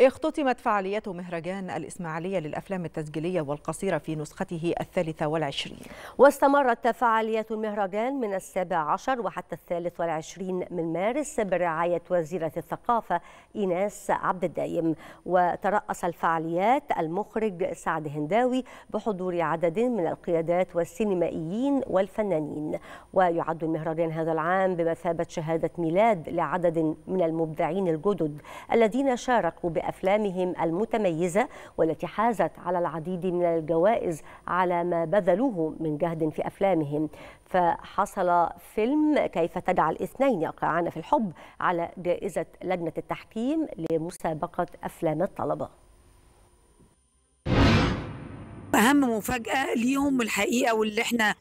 اختتمت فعاليات مهرجان الإسماعيلية للأفلام التسجيلية والقصيرة في نسخته الثالثة والعشرين واستمرت فعاليات المهرجان من السابع عشر وحتى الثالث والعشرين من مارس برعاية وزيرة الثقافة إيناس عبد الدايم وترأس الفعاليات المخرج سعد هنداوي بحضور عدد من القيادات والسينمائيين والفنانين ويعد المهرجان هذا العام بمثابة شهادة ميلاد لعدد من المبدعين الجدد الذين شاركوا بأ أفلامهم المتميزة والتي حازت على العديد من الجوائز على ما بذلوه من جهد في أفلامهم فحصل فيلم كيف تجعل اثنين يقعان في الحب على جائزة لجنة التحكيم لمسابقة أفلام الطلبة أهم مفاجأة ليهم الحقيقة واللي احنا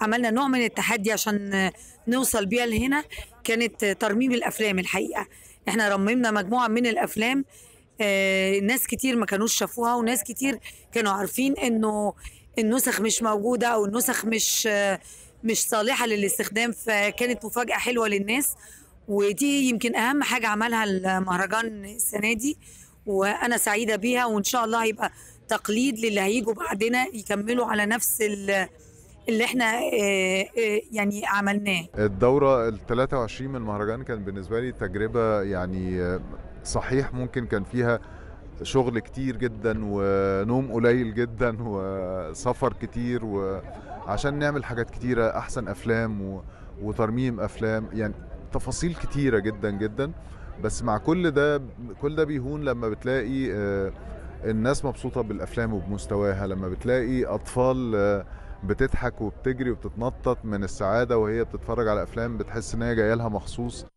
عملنا نوع من التحدي عشان نوصل بيها لهنا كانت ترميم الافلام الحقيقه احنا رممنا مجموعه من الافلام آه، ناس كتير ما كانوش شافوها وناس كتير كانوا عارفين انه النسخ مش موجوده او النسخ مش مش صالحه للاستخدام فكانت مفاجاه حلوه للناس ودي يمكن اهم حاجه عملها المهرجان السنه دي وانا سعيده بيها وان شاء الله هيبقى تقليد للي هيجوا بعدنا يكملوا على نفس اللي احنا آه، آه، يعني عملناه الدوره ال 23 من المهرجان كان بالنسبه لي تجربه يعني صحيح ممكن كان فيها شغل كتير جدا ونوم قليل جدا وسفر كتير وعشان نعمل حاجات كتيرة أحسن أفلام و... وترميم أفلام يعني تفاصيل كتيرة جدا جدا بس مع كل ده كل ده بيهون لما بتلاقي آه، الناس مبسوطة بالأفلام وبمستواها لما بتلاقي أطفال آه، بتضحك وبتجري وبتتنطط من السعادة وهي بتتفرج على أفلام بتحس إن هي جايلها مخصوص